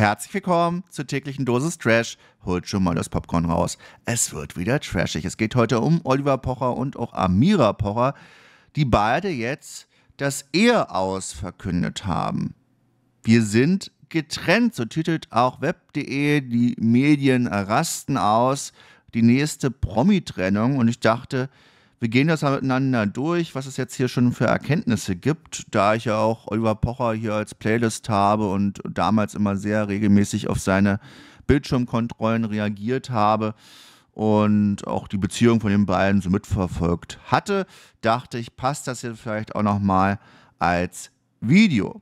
Herzlich willkommen zur täglichen Dosis Trash. Holt schon mal das Popcorn raus. Es wird wieder trashig. Es geht heute um Oliver Pocher und auch Amira Pocher, die beide jetzt das Eheaus verkündet haben. Wir sind getrennt, so titelt auch web.de. Die Medien rasten aus. Die nächste Promi-Trennung. Und ich dachte, wir gehen das halt miteinander durch, was es jetzt hier schon für Erkenntnisse gibt, da ich ja auch Oliver Pocher hier als Playlist habe und damals immer sehr regelmäßig auf seine Bildschirmkontrollen reagiert habe und auch die Beziehung von den beiden so mitverfolgt hatte, dachte ich, passt das hier vielleicht auch nochmal als Video.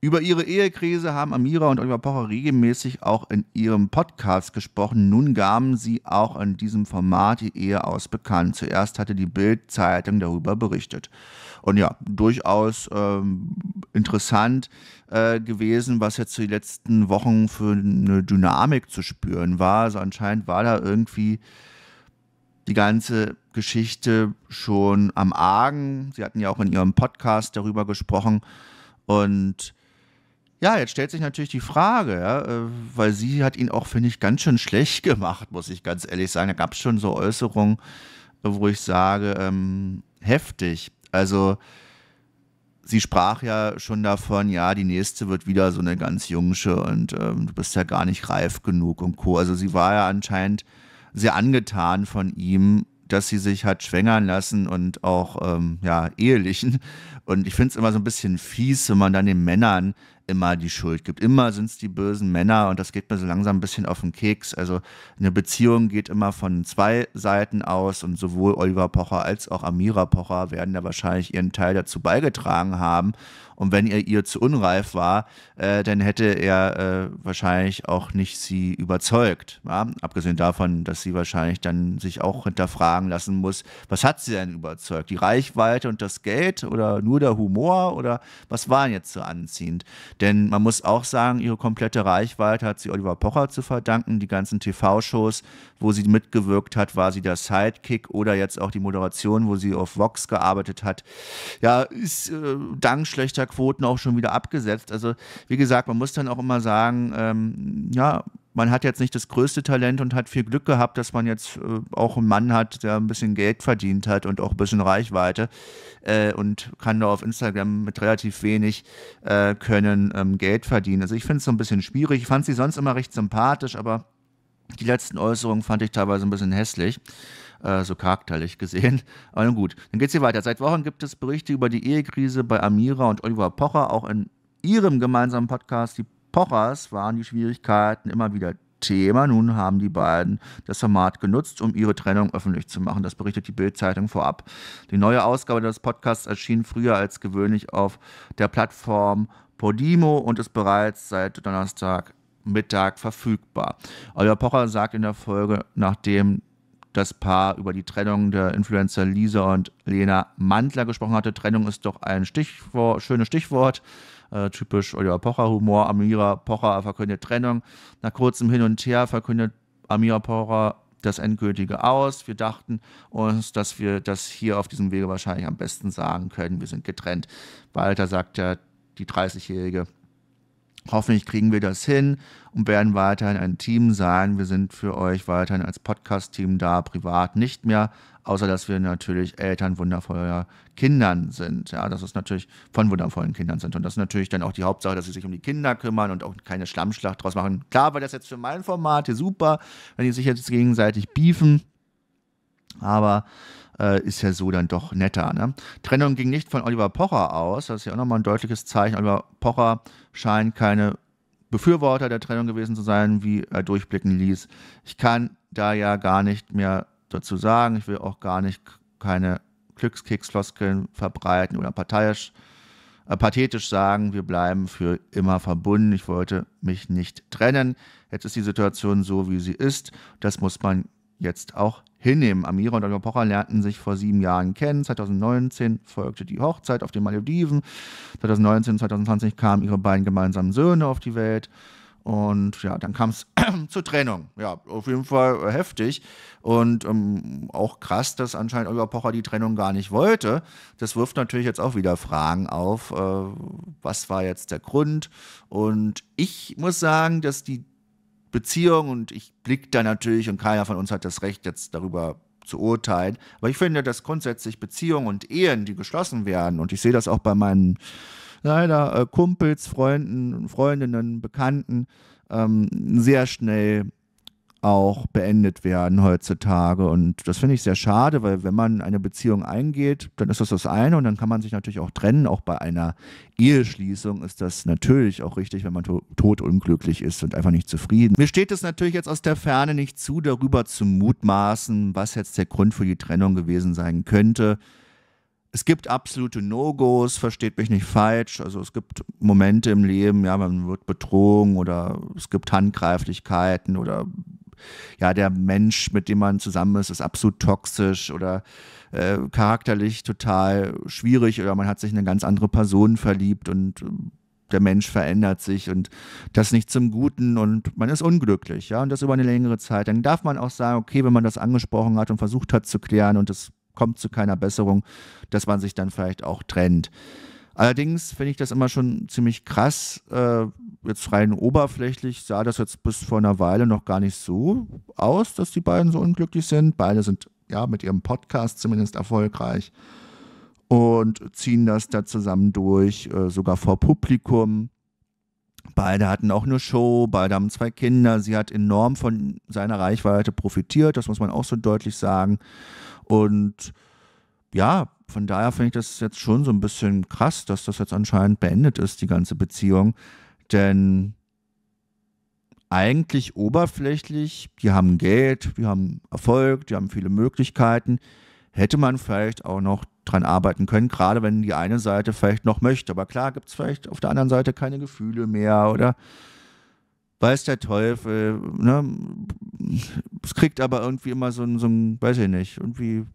Über ihre Ehekrise haben Amira und Oliver Pocher regelmäßig auch in ihrem Podcast gesprochen. Nun gaben sie auch in diesem Format die Ehe aus bekannt. Zuerst hatte die Bild-Zeitung darüber berichtet. Und ja, durchaus ähm, interessant äh, gewesen, was jetzt die letzten Wochen für eine Dynamik zu spüren war. Also anscheinend war da irgendwie die ganze Geschichte schon am Argen. Sie hatten ja auch in ihrem Podcast darüber gesprochen. Und ja, jetzt stellt sich natürlich die Frage, ja, äh, weil sie hat ihn auch, finde ich, ganz schön schlecht gemacht, muss ich ganz ehrlich sagen. Da gab es schon so Äußerungen, wo ich sage, ähm, heftig. Also sie sprach ja schon davon, ja, die nächste wird wieder so eine ganz jungsche und ähm, du bist ja gar nicht reif genug und co. Also sie war ja anscheinend sehr angetan von ihm, dass sie sich hat schwängern lassen und auch ähm, ja, ehelichen und ich finde es immer so ein bisschen fies, wenn man dann den Männern immer die Schuld gibt. Immer sind es die bösen Männer und das geht mir so langsam ein bisschen auf den Keks. Also eine Beziehung geht immer von zwei Seiten aus und sowohl Oliver Pocher als auch Amira Pocher werden da wahrscheinlich ihren Teil dazu beigetragen haben. Und wenn er ihr zu unreif war, äh, dann hätte er äh, wahrscheinlich auch nicht sie überzeugt. Ja? Abgesehen davon, dass sie wahrscheinlich dann sich auch hinterfragen lassen muss, was hat sie denn überzeugt? Die Reichweite und das Geld oder nur krüder Humor oder was war denn jetzt so anziehend? Denn man muss auch sagen, ihre komplette Reichweite hat sie Oliver Pocher zu verdanken. Die ganzen TV-Shows, wo sie mitgewirkt hat, war sie der Sidekick oder jetzt auch die Moderation, wo sie auf Vox gearbeitet hat. Ja, ist äh, dank schlechter Quoten auch schon wieder abgesetzt. Also wie gesagt, man muss dann auch immer sagen, ähm, ja, man hat jetzt nicht das größte Talent und hat viel Glück gehabt, dass man jetzt äh, auch einen Mann hat, der ein bisschen Geld verdient hat und auch ein bisschen Reichweite äh, und kann da auf Instagram mit relativ wenig äh, können ähm, Geld verdienen. Also ich finde es so ein bisschen schwierig. Ich fand sie sonst immer recht sympathisch, aber die letzten Äußerungen fand ich teilweise ein bisschen hässlich äh, so charakterlich gesehen. Aber nun gut, dann geht's hier weiter. Seit Wochen gibt es Berichte über die Ehekrise bei Amira und Oliver Pocher, auch in ihrem gemeinsamen Podcast, die Pochers waren die Schwierigkeiten immer wieder Thema. Nun haben die beiden das Format genutzt, um ihre Trennung öffentlich zu machen. Das berichtet die Bild-Zeitung vorab. Die neue Ausgabe des Podcasts erschien früher als gewöhnlich auf der Plattform Podimo und ist bereits seit Donnerstag Mittag verfügbar. Oliver Pocher sagt in der Folge, nachdem das Paar über die Trennung der Influencer Lisa und Lena Mandler gesprochen hatte. Trennung ist doch ein Stichwort, schönes Stichwort äh, typisch Oliver Pocher-Humor. Amira Pocher verkündet Trennung. Nach kurzem Hin und Her verkündet Amira Pocher das Endgültige aus. Wir dachten uns, dass wir das hier auf diesem Wege wahrscheinlich am besten sagen können. Wir sind getrennt. Walter sagt ja, die 30-Jährige Hoffentlich kriegen wir das hin und werden weiterhin ein Team sein. Wir sind für euch weiterhin als Podcast-Team da, privat nicht mehr, außer dass wir natürlich Eltern wundervoller Kindern sind. Ja, das ist natürlich von wundervollen Kindern sind. Und das ist natürlich dann auch die Hauptsache, dass sie sich um die Kinder kümmern und auch keine Schlammschlacht draus machen. Klar war das jetzt für mein Format super, wenn die sich jetzt gegenseitig beefen. Aber äh, ist ja so dann doch netter. Ne? Trennung ging nicht von Oliver Pocher aus. Das ist ja auch nochmal ein deutliches Zeichen. Oliver Pocher scheint keine Befürworter der Trennung gewesen zu sein, wie er durchblicken ließ. Ich kann da ja gar nicht mehr dazu sagen. Ich will auch gar nicht keine Glückskeksfloskeln verbreiten oder parteiisch, äh, pathetisch sagen, wir bleiben für immer verbunden. Ich wollte mich nicht trennen. Jetzt ist die Situation so, wie sie ist. Das muss man jetzt auch hinnehmen. Amira und Oliver Pocher lernten sich vor sieben Jahren kennen. 2019 folgte die Hochzeit auf den Malediven. 2019 und 2020 kamen ihre beiden gemeinsamen Söhne auf die Welt. Und ja, dann kam es zur Trennung. Ja, auf jeden Fall äh, heftig. Und ähm, auch krass, dass anscheinend Oliver Pocher die Trennung gar nicht wollte. Das wirft natürlich jetzt auch wieder Fragen auf. Äh, was war jetzt der Grund? Und ich muss sagen, dass die Beziehung und ich blicke da natürlich und keiner von uns hat das Recht, jetzt darüber zu urteilen. Aber ich finde, dass grundsätzlich Beziehungen und Ehen, die geschlossen werden, und ich sehe das auch bei meinen leider äh, Kumpels, Freunden, Freundinnen, Bekannten, ähm, sehr schnell auch beendet werden heutzutage. Und das finde ich sehr schade, weil wenn man eine Beziehung eingeht, dann ist das das eine und dann kann man sich natürlich auch trennen. Auch bei einer Eheschließung ist das natürlich auch richtig, wenn man to totunglücklich ist und einfach nicht zufrieden. Mir steht es natürlich jetzt aus der Ferne nicht zu, darüber zu mutmaßen, was jetzt der Grund für die Trennung gewesen sein könnte. Es gibt absolute No-Gos, versteht mich nicht falsch. Also es gibt Momente im Leben, ja, man wird betrogen oder es gibt Handgreiflichkeiten oder ja, der Mensch, mit dem man zusammen ist, ist absolut toxisch oder äh, charakterlich total schwierig oder man hat sich in eine ganz andere Person verliebt und äh, der Mensch verändert sich und das nicht zum Guten und man ist unglücklich, ja, und das über eine längere Zeit. Dann darf man auch sagen, okay, wenn man das angesprochen hat und versucht hat zu klären und es kommt zu keiner Besserung, dass man sich dann vielleicht auch trennt. Allerdings finde ich das immer schon ziemlich krass. Äh, jetzt rein oberflächlich sah das jetzt bis vor einer Weile noch gar nicht so aus, dass die beiden so unglücklich sind. Beide sind ja mit ihrem Podcast zumindest erfolgreich und ziehen das da zusammen durch, äh, sogar vor Publikum. Beide hatten auch eine Show, beide haben zwei Kinder. Sie hat enorm von seiner Reichweite profitiert, das muss man auch so deutlich sagen. Und ja, von daher finde ich das jetzt schon so ein bisschen krass, dass das jetzt anscheinend beendet ist, die ganze Beziehung. Denn eigentlich oberflächlich, die haben Geld, die haben Erfolg, die haben viele Möglichkeiten. Hätte man vielleicht auch noch dran arbeiten können, gerade wenn die eine Seite vielleicht noch möchte. Aber klar gibt es vielleicht auf der anderen Seite keine Gefühle mehr oder weiß der Teufel. Ne? Es kriegt aber irgendwie immer so, so ein, weiß ich nicht, irgendwie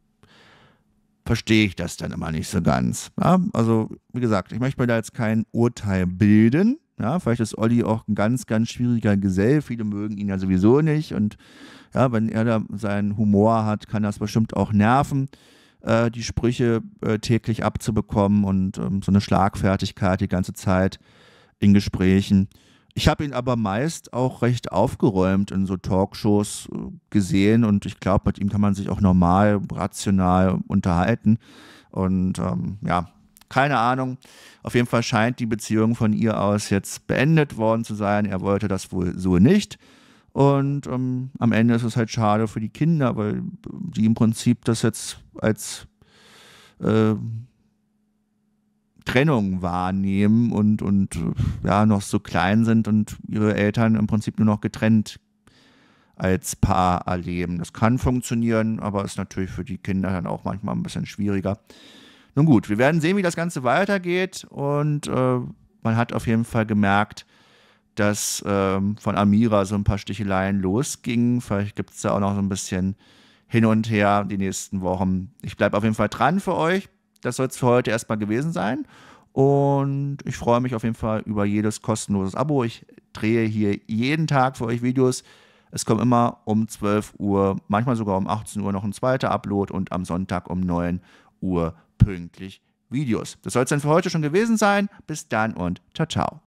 verstehe ich das dann immer nicht so ganz. Ja, also, wie gesagt, ich möchte mir da jetzt kein Urteil bilden. Ja, vielleicht ist Olli auch ein ganz, ganz schwieriger Gesell. Viele mögen ihn ja sowieso nicht. Und ja, wenn er da seinen Humor hat, kann das bestimmt auch nerven, äh, die Sprüche äh, täglich abzubekommen und ähm, so eine Schlagfertigkeit die ganze Zeit in Gesprächen. Ich habe ihn aber meist auch recht aufgeräumt in so Talkshows äh, gesehen und ich glaube, mit ihm kann man sich auch normal, rational unterhalten. Und ähm, ja, keine Ahnung. Auf jeden Fall scheint die Beziehung von ihr aus jetzt beendet worden zu sein. Er wollte das wohl so nicht. Und ähm, am Ende ist es halt schade für die Kinder, weil die im Prinzip das jetzt als äh, Trennung wahrnehmen und, und ja, noch so klein sind und ihre Eltern im Prinzip nur noch getrennt als Paar erleben. Das kann funktionieren, aber ist natürlich für die Kinder dann auch manchmal ein bisschen schwieriger. Nun gut, wir werden sehen, wie das Ganze weitergeht und äh, man hat auf jeden Fall gemerkt, dass äh, von Amira so ein paar Sticheleien losgingen. Vielleicht gibt es da auch noch so ein bisschen hin und her die nächsten Wochen. Ich bleibe auf jeden Fall dran für euch das soll es für heute erstmal gewesen sein. Und ich freue mich auf jeden Fall über jedes kostenloses Abo. Ich drehe hier jeden Tag für euch Videos. Es kommt immer um 12 Uhr, manchmal sogar um 18 Uhr noch ein zweiter Upload und am Sonntag um 9 Uhr pünktlich Videos. Das soll es dann für heute schon gewesen sein. Bis dann und ciao, ciao.